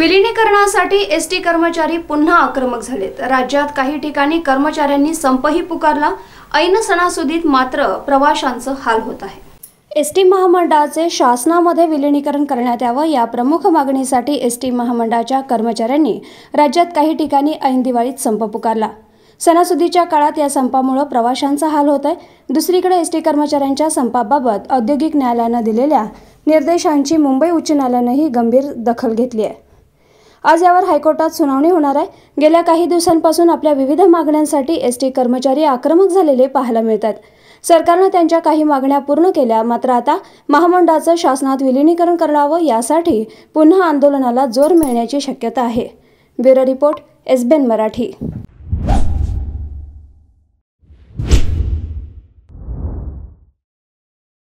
विलिनीकरणासाठी S T कर्मचारी पुन्हा आक्रमक झालेत राज्यात काही ठिकाणी कर्मचाऱ्यांनी संपही पुकारला ऐन सणासुदीत मात्र प्रवाशांचं हाल होत आहे एस टी महामंडळाचे शासनामध्ये विलिनीकरण करण्यात यावं या प्रमुख मागणीसाठी एस टी महामंडळाच्या कर्मचाऱ्यांनी राज्यात काही ठिकाणी ऐन दिवाळीत संप पुकारला सणासुदीच्या काळात या संपामुळे प्रवाशांचा हाल होत आहे दुसरीकडे एस टी कर्मचाऱ्यांच्या संपाबाबत औद्योगिक न्यायालयानं दिलेल्या निर्देशांची मुंबई उच्च न्यायालयानंही गंभीर दखल घेतली आहे आज यावर हायकोर्टात सुनावणी होणार आहे गेल्या काही दिवसांपासून आपल्या विविध मागण्यांसाठी एस टी कर्मचारी आक्रमक झालेले पाहायला मिळतात सरकारनं त्यांच्या काही मागण्या पूर्ण केल्या मात्र आता महामंडळाचं शासनात विलिनीकरण करावं यासाठी पुन्हा आंदोलनाला जोर मिळण्याची शक्यता आहे ब्युरो रिपोर्ट एसबेन मराठी